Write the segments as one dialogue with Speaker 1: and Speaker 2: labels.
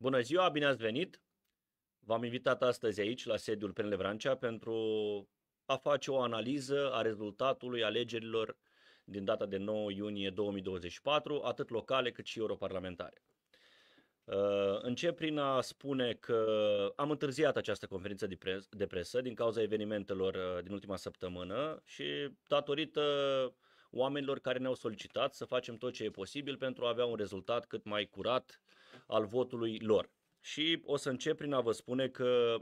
Speaker 1: Bună ziua, bine ați venit! V-am invitat astăzi aici, la sediul PNL Vrancea, pentru a face o analiză a rezultatului alegerilor din data de 9 iunie 2024, atât locale cât și europarlamentare. Uh, încep prin a spune că am întârziat această conferință de, presă din cauza evenimentelor uh, din ultima săptămână și datorită oamenilor care ne-au solicitat să facem tot ce e posibil pentru a avea un rezultat cât mai curat al votului lor. Și o să încep prin a vă spune că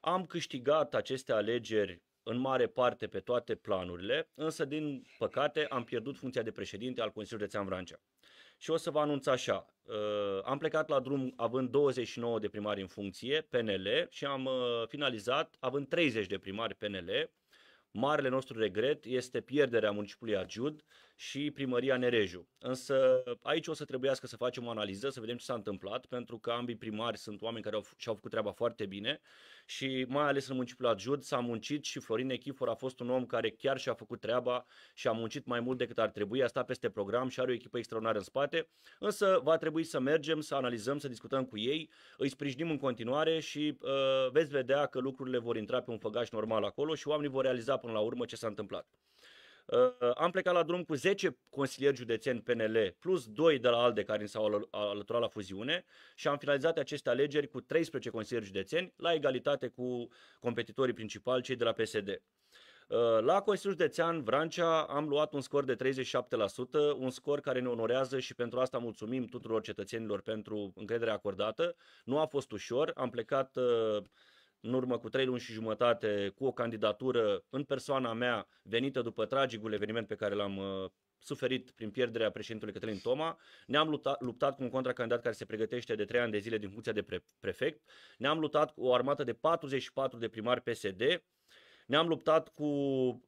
Speaker 1: am câștigat aceste alegeri în mare parte pe toate planurile, însă din păcate am pierdut funcția de președinte al Consiliului Județean Vrancea. Și o să vă anunț așa, uh, am plecat la drum având 29 de primari în funcție, PNL, și am uh, finalizat având 30 de primari PNL. Marele nostru regret este pierderea municipiului Argiud și primăria Nereju. Însă aici o să trebuiască să facem o analiză, să vedem ce s-a întâmplat, pentru că ambii primari sunt oameni care au, și-au făcut treaba foarte bine și mai ales în municipiul Ajud s-a muncit și Florin Echifor a fost un om care chiar și-a făcut treaba și a muncit mai mult decât ar trebui, a stat peste program și are o echipă extraordinară în spate, însă va trebui să mergem, să analizăm, să discutăm cu ei, îi sprijinim în continuare și uh, veți vedea că lucrurile vor intra pe un făgaș normal acolo și oamenii vor realiza până la urmă ce s-a întâmplat. Ă, am plecat la drum cu 10 consilieri județeni PNL, plus 2 de la ALDE care ni s-au alăturat la fuziune și am finalizat aceste alegeri cu 13 consilieri județeni, la egalitate cu competitorii principali, cei de la PSD. Ă, la Consiliul Județean Vrancea am luat un scor de 37%, un scor care ne onorează și pentru asta mulțumim tuturor cetățenilor pentru încrederea acordată. Nu a fost ușor, am plecat ă, în urmă cu trei luni și jumătate cu o candidatură în persoana mea venită după tragicul eveniment pe care l-am uh, suferit prin pierderea președintelui Cătălin Toma, ne-am luptat, luptat cu un contracandidat care se pregătește de 3 ani de zile din funcția de pre- prefect, ne-am luptat cu o armată de 44 de primari PSD, ne-am luptat cu,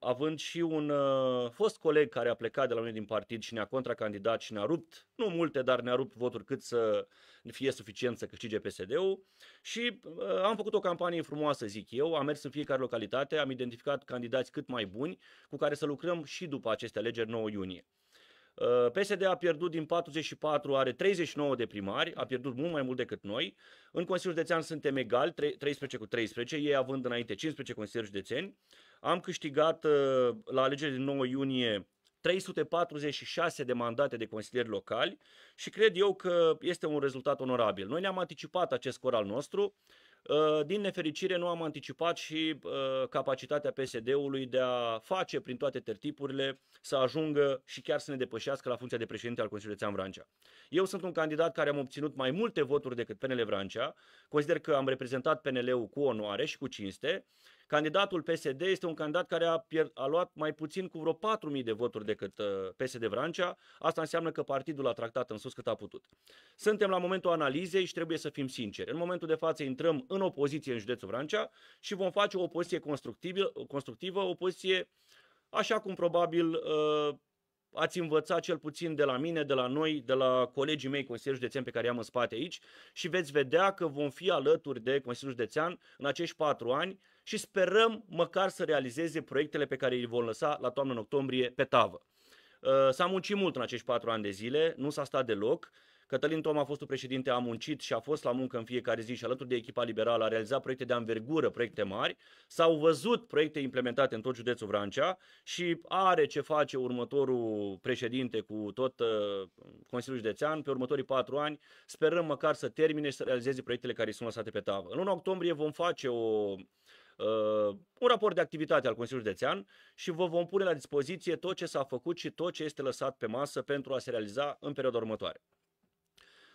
Speaker 1: având și un uh, fost coleg care a plecat de la noi din partid și ne-a contracandidat și ne-a rupt, nu multe, dar ne-a rupt voturi cât să fie suficient să câștige PSD-ul și uh, am făcut o campanie frumoasă, zic eu, am mers în fiecare localitate, am identificat candidați cât mai buni cu care să lucrăm și după aceste alegeri 9 iunie. Uh, PSD a pierdut din 44, are 39 de primari, a pierdut mult mai mult decât noi. În Consiliul Județean suntem egali, 13 cu 13, ei având înainte 15 consilieri județeni. Am câștigat uh, la alegerile din 9 iunie 346 de mandate de consilieri locali și cred eu că este un rezultat onorabil. Noi ne-am anticipat acest scor al nostru Uh, din nefericire nu am anticipat și uh, capacitatea PSD-ului de a face prin toate tertipurile să ajungă și chiar să ne depășească la funcția de președinte al Consiliului Țean Vrancea. Eu sunt un candidat care am obținut mai multe voturi decât PNL Vrancea, consider că am reprezentat PNL-ul cu onoare și cu cinste, Candidatul PSD este un candidat care a, pierd, a luat mai puțin cu vreo 4.000 de voturi decât uh, PSD Vrancea. Asta înseamnă că partidul a tractat în sus cât a putut. Suntem la momentul analizei și trebuie să fim sinceri. În momentul de față intrăm în opoziție în județul Vrancea și vom face o opoziție constructivă, o opoziție așa cum probabil uh, ați învățat cel puțin de la mine, de la noi, de la colegii mei consilieri județean pe care i-am în spate aici și veți vedea că vom fi alături de Consiliul Județean în acești patru ani și sperăm măcar să realizeze proiectele pe care îi vom lăsa la toamnă în octombrie pe tavă. Uh, s-a muncit mult în acești patru ani de zile, nu s-a stat deloc. Cătălin fost un președinte, a muncit și a fost la muncă în fiecare zi și alături de echipa liberală a realizat proiecte de anvergură, proiecte mari. S-au văzut proiecte implementate în tot județul Vrancea și are ce face următorul președinte cu tot uh, Consiliul Județean pe următorii patru ani. Sperăm măcar să termine și să realizeze proiectele care sunt lăsate pe tavă. În 1 octombrie vom face o Uh, un raport de activitate al Consiliului Județean și vă vom pune la dispoziție tot ce s-a făcut și tot ce este lăsat pe masă pentru a se realiza în perioada următoare.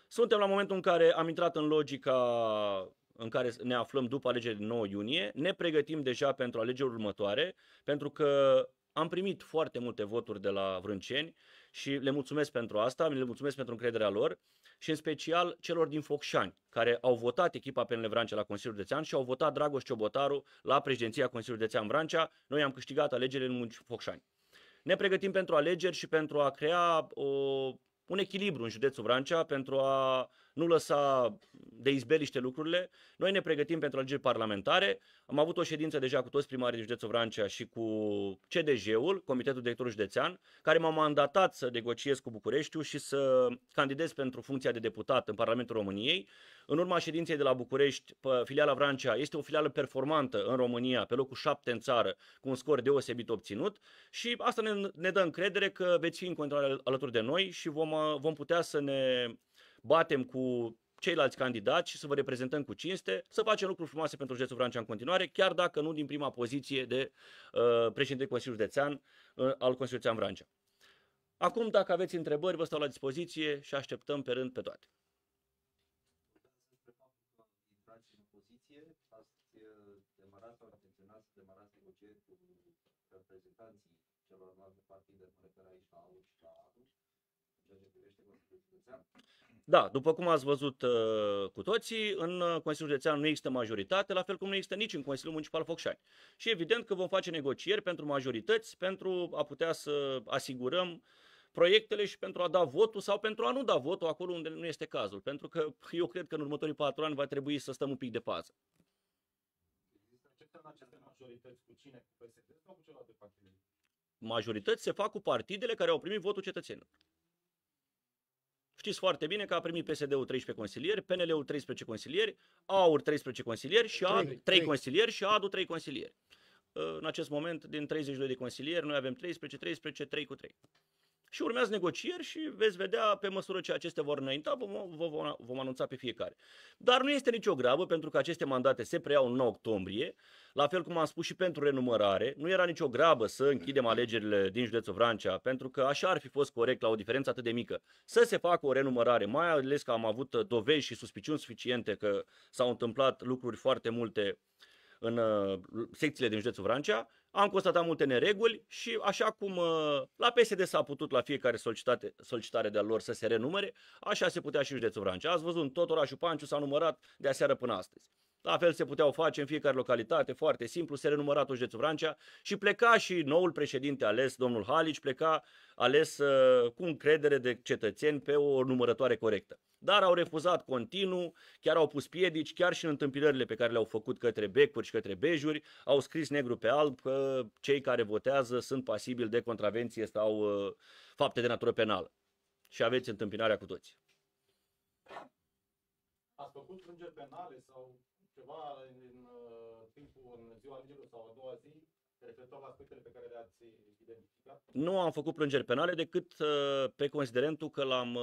Speaker 1: Suntem la momentul în care am intrat în logica în care ne aflăm după alegerile din 9 iunie, ne pregătim deja pentru alegerile următoare, pentru că am primit foarte multe voturi de la vrânceni și le mulțumesc pentru asta, le mulțumesc pentru încrederea lor și în special celor din Focșani, care au votat echipa PNL Vrancea la Consiliul Țean și au votat Dragoș Ciobotaru la președinția Consiliului Țean Vrancea. Noi am câștigat alegerile în Focșani. Ne pregătim pentru alegeri și pentru a crea o, uh, un echilibru în județul Vrancea, pentru a nu lăsa de izbeliște lucrurile. Noi ne pregătim pentru alegeri parlamentare. Am avut o ședință deja cu toți primarii din județul Vrancea și cu CDJ-ul, Comitetul Director Județean, care m-a mandatat să negociez cu Bucureștiul și să candidez pentru funcția de deputat în Parlamentul României. În urma ședinței de la București, filiala Vrancea este o filială performantă în România, pe locul 7 în țară, cu un scor deosebit obținut și asta ne, ne dă încredere că veți fi în continuare alături de noi și vom, vom putea să ne batem cu ceilalți candidați și să vă reprezentăm cu cinste, să facem lucruri frumoase pentru județul Vrancea în continuare, chiar dacă nu din prima poziție de uh, președinte Consiliul Județean uh, al Consiliului Județean Vrancea. Acum, dacă aveți întrebări, vă stau la dispoziție și așteptăm pe rând pe toate. Uh, reprezentanții partide, aici la la da, după cum ați văzut uh, cu toții, în uh, Consiliul Județean nu există majoritate, la fel cum nu există nici în Consiliul Municipal Focșani. Și evident că vom face negocieri pentru majorități, pentru a putea să asigurăm proiectele și pentru a da votul sau pentru a nu da votul acolo unde nu este cazul. Pentru că eu cred că în următorii patru ani va trebui să stăm un pic de pază. Majorități se fac cu partidele care au primit votul cetățenilor. Știți foarte bine că a primit PSD-ul 13 consilieri, PNL-ul 13 consilieri, AUR 13 consilieri și ADU 3, 3 consilieri și ADU 3 consilieri. În acest moment, din 32 de consilieri, noi avem 13, 13, 3 cu 3 și urmează negocieri și veți vedea pe măsură ce acestea vor înainta, vom, vom, vom anunța pe fiecare. Dar nu este nicio grabă pentru că aceste mandate se preiau în 9 octombrie, la fel cum am spus și pentru renumărare, nu era nicio grabă să închidem alegerile din județul Vrancea, pentru că așa ar fi fost corect la o diferență atât de mică. Să se facă o renumărare, mai ales că am avut dovezi și suspiciuni suficiente că s-au întâmplat lucruri foarte multe în uh, secțiile din județul Vrancea am constatat multe nereguli și așa cum uh, la PSD s-a putut la fiecare solicitate, solicitare de-a lor să se renumere, așa se putea și județul Vrancea. Ați văzut, tot orașul Panciu s-a numărat de aseară până astăzi. La fel se puteau face în fiecare localitate, foarte simplu, se renumăra tot județul Vrancea și pleca și noul președinte ales, domnul Halici, pleca ales uh, cu încredere de cetățeni pe o numărătoare corectă dar au refuzat continuu, chiar au pus piedici, chiar și în întâmpinările pe care le-au făcut către becuri și către bejuri, au scris negru pe alb că cei care votează sunt pasibili de contravenție sau uh, fapte de natură penală. Și aveți întâmpinarea cu toți. Ați făcut plângeri penale sau ceva în uh, timpul, în ziua alegerilor sau a doua zi, referitor la aspectele pe care le-ați identificat? Nu am făcut plângeri penale decât uh, pe considerentul că l-am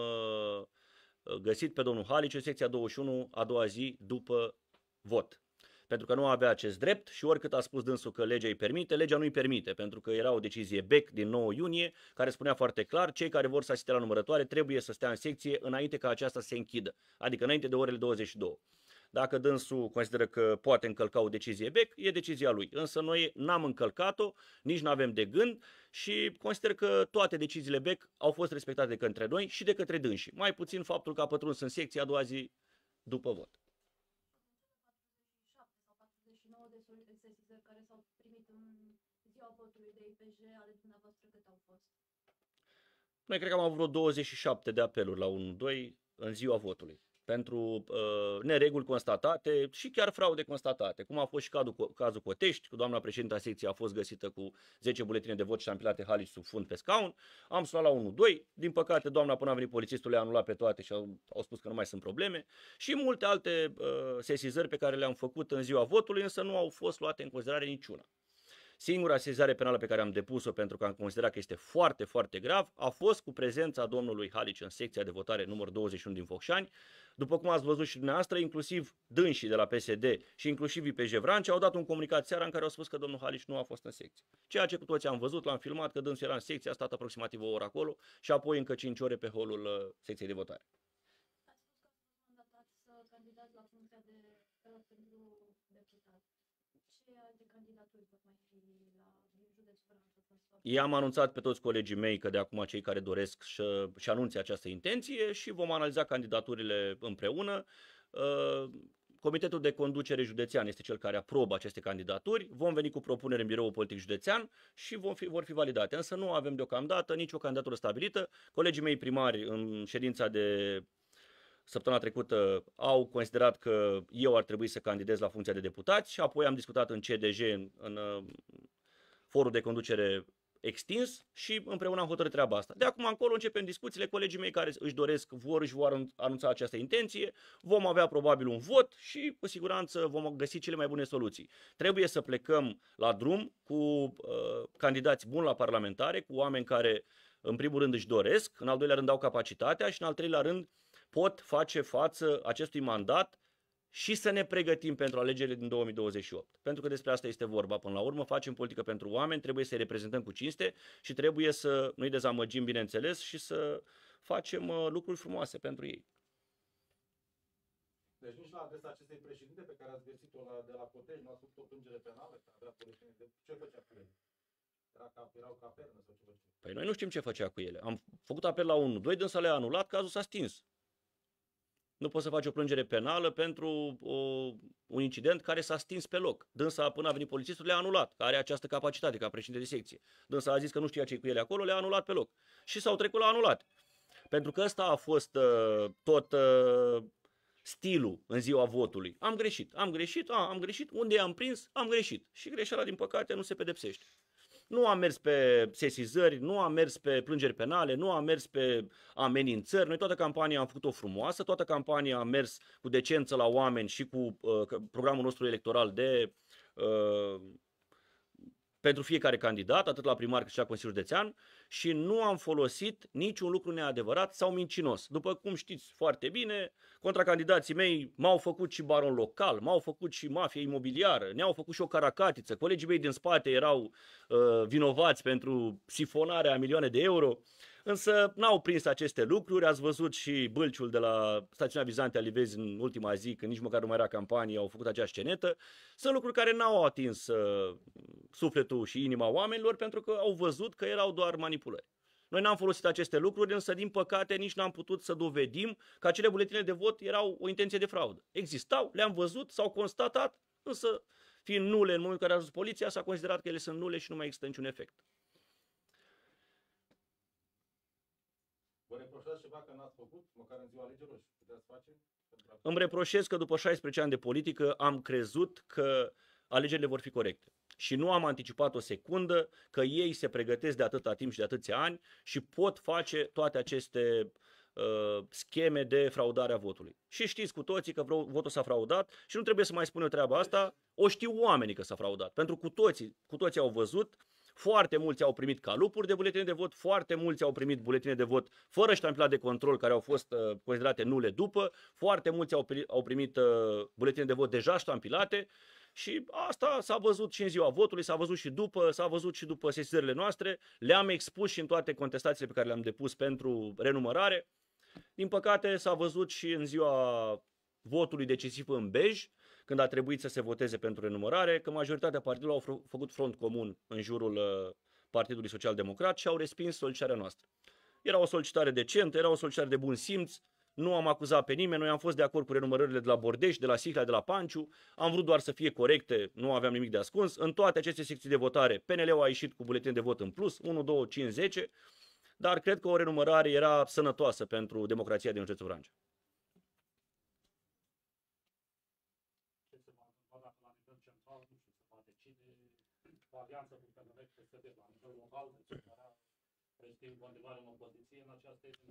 Speaker 1: găsit pe domnul Halici în secția 21 a doua zi după vot. Pentru că nu avea acest drept și oricât a spus dânsul că legea îi permite, legea nu îi permite, pentru că era o decizie BEC din 9 iunie care spunea foarte clar cei care vor să asiste la numărătoare trebuie să stea în secție înainte ca aceasta să se închidă, adică înainte de orele 22. Dacă dânsul consideră că poate încălca o decizie BEC, e decizia lui. Însă noi n-am încălcat-o, nici nu avem de gând și consider că toate deciziile BEC au fost respectate de către noi și de către dânsii. Mai puțin faptul că a pătruns în secția a doua zi după vot. Noi cred că am avut vreo 27 de apeluri la 1-2 în ziua votului pentru uh, nereguli constatate și chiar fraude constatate, cum a fost și cadu, cazul Cotești, cu doamna președinta secției a fost găsită cu 10 buletine de vot și ștampilate Halici sub fund pe scaun, am sunat la 1-2, din păcate doamna până a venit polițistul le-a anulat pe toate și au, au spus că nu mai sunt probleme și multe alte uh, sesizări pe care le-am făcut în ziua votului, însă nu au fost luate în considerare niciuna. Singura sezare penală pe care am depus-o pentru că am considerat că este foarte, foarte grav a fost cu prezența domnului Halici în secția de votare număr 21 din Focșani. După cum ați văzut și dumneavoastră, inclusiv dânsii de la PSD și inclusiv IPJ Vrancea au dat un comunicat seara în care au spus că domnul Halici nu a fost în secție. Ceea ce cu toți am văzut, l-am filmat că dânsul era în secție, a stat aproximativ o oră acolo și apoi încă 5 ore pe holul uh, secției de votare. I-am anunțat pe toți colegii mei că de acum cei care doresc să și anunțe această intenție și vom analiza candidaturile împreună. Uh, Comitetul de conducere județean este cel care aprobă aceste candidaturi. Vom veni cu propunere în biroul politic județean și vom fi, vor fi validate. Însă nu avem deocamdată nicio candidatură stabilită. Colegii mei primari în ședința de săptămâna trecută au considerat că eu ar trebui să candidez la funcția de deputat și apoi am discutat în CDG, în, în forul de conducere extins și împreună am hotărât treaba asta. De acum încolo începem discuțiile, colegii mei care își doresc, vor și vor anunța această intenție, vom avea probabil un vot și cu siguranță vom găsi cele mai bune soluții. Trebuie să plecăm la drum cu uh, candidați buni la parlamentare, cu oameni care în primul rând își doresc, în al doilea rând au capacitatea și în al treilea rând pot face față acestui mandat și să ne pregătim pentru alegerile din 2028. Pentru că despre asta este vorba. Până la urmă facem politică pentru oameni, trebuie să-i reprezentăm cu cinste și trebuie să nu-i dezamăgim, bineînțeles, și să facem uh, lucruri frumoase pentru ei. Deci nici la adresa acestei președinte pe care ați găsit-o la, de la Cotej nu a făcut o plângere penală, că avea de ce făcea cu ele? Era ca, erau ca pernă, sau ce făcea? Păi noi nu știm ce făcea cu ele. Am făcut apel la 1-2, dânsa le-a anulat, cazul s-a stins nu poți să faci o plângere penală pentru o, un incident care s-a stins pe loc. Dânsa, până a venit polițistul, le-a anulat, care are această capacitate ca președinte de secție. Dânsa a zis că nu știa ce cu ele acolo, le-a anulat pe loc. Și s-au trecut la anulat. Pentru că ăsta a fost uh, tot uh, stilul în ziua votului. Am greșit, am greșit, a, am greșit, unde am prins, am greșit. Și greșeala, din păcate, nu se pedepsește. Nu a mers pe sesizări, nu a mers pe plângeri penale, nu a mers pe amenințări. Noi toată campania am făcut-o frumoasă, toată campania a mers cu decență la oameni și cu uh, programul nostru electoral de uh, pentru fiecare candidat, atât la primar cât și la Consiliul Județean și nu am folosit niciun lucru neadevărat sau mincinos. După cum știți foarte bine, contracandidații mei m-au făcut și baron local, m-au făcut și mafie imobiliară, ne-au făcut și o caracatiță, colegii mei din spate erau uh, vinovați pentru sifonarea milioane de euro. Uh, însă n-au prins aceste lucruri. Ați văzut și bâlciul de la stațiunea a Livezi în ultima zi, când nici măcar nu mai era campanie, au făcut aceeași scenetă. Sunt lucruri care n-au atins uh, sufletul și inima oamenilor pentru că au văzut că erau doar manipulări. Noi n-am folosit aceste lucruri, însă din păcate nici n-am putut să dovedim că acele buletine de vot erau o intenție de fraudă. Existau, le-am văzut, s-au constatat, însă fiind nule în momentul în care a ajuns poliția, s-a considerat că ele sunt nule și nu mai există niciun efect. ceva că n-ați făcut, măcar în ziua alegerilor și puteați face? Îmi reproșez că după 16 ani de politică am crezut că alegerile vor fi corecte. Și nu am anticipat o secundă că ei se pregătesc de atâta timp și de atâția ani și pot face toate aceste uh, scheme de fraudare a votului. Și știți cu toții că votul s-a fraudat și nu trebuie să mai spun eu treaba asta, o știu oamenii că s-a fraudat. Pentru că cu toții, cu toții au văzut foarte mulți au primit calupuri de buletine de vot, foarte mulți au primit buletine de vot fără ștampila de control care au fost uh, considerate nule după, foarte mulți au, pri- au primit uh, buletine de vot deja ștampilate și asta s-a văzut și în ziua votului, s-a văzut și după, s-a văzut și după sesizările noastre, le-am expus și în toate contestațiile pe care le-am depus pentru renumărare. Din păcate s-a văzut și în ziua votului decisiv în Bej, când a trebuit să se voteze pentru renumărare, că majoritatea partidelor au făcut front comun în jurul uh, Partidului Social Democrat și au respins solicitarea noastră. Era o solicitare decentă, era o solicitare de bun simț, nu am acuzat pe nimeni, noi am fost de acord cu renumărările de la Bordeș, de la Sihla, de la Panciu, am vrut doar să fie corecte, nu aveam nimic de ascuns. În toate aceste secții de votare, PNL-ul a ieșit cu buletin de vot în plus, 1, 2, 5, 10, dar cred că o renumărare era sănătoasă pentru democrația din județul Vrancea.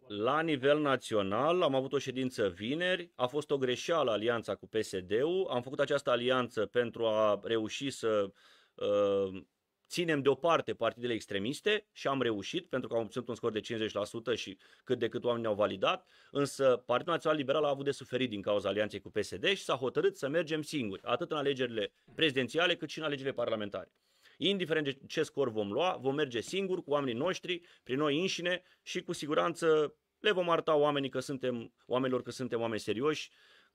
Speaker 1: La nivel național am avut o ședință vineri, a fost o greșeală alianța cu PSD-ul, am făcut această alianță pentru a reuși să uh, ținem deoparte partidele extremiste și am reușit pentru că am obținut un scor de 50% și cât de cât oamenii au validat, însă Partidul Național Liberal a avut de suferit din cauza alianței cu PSD și s-a hotărât să mergem singuri, atât în alegerile prezidențiale cât și în alegerile parlamentare. Indiferent de ce scor vom lua, vom merge singuri cu oamenii noștri, prin noi înșine și cu siguranță le vom arăta oamenii că suntem, oamenilor că suntem oameni serioși,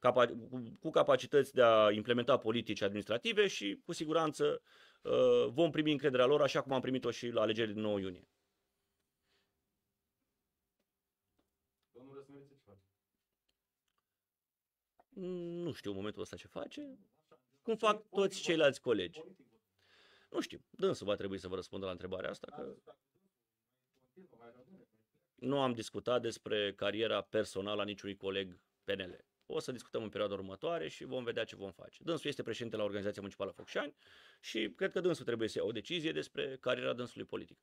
Speaker 1: capa- cu capacități de a implementa politici administrative și cu siguranță uh, vom primi încrederea lor așa cum am primit-o și la alegerile din 9 iunie. Nu știu în momentul ăsta ce face, cum fac toți ceilalți colegi. Nu știu, dânsul va trebui să vă răspundă la întrebarea asta. Că... Nu am discutat despre cariera personală a niciunui coleg PNL. O să discutăm în perioada următoare și vom vedea ce vom face. Dânsul este președinte la Organizația Municipală Focșani și cred că dânsul trebuie să ia o decizie despre cariera dânsului politic.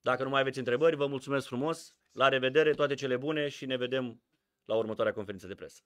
Speaker 1: Dacă nu mai aveți întrebări, vă mulțumesc frumos. La revedere, toate cele bune și ne vedem la următoarea conferință de presă.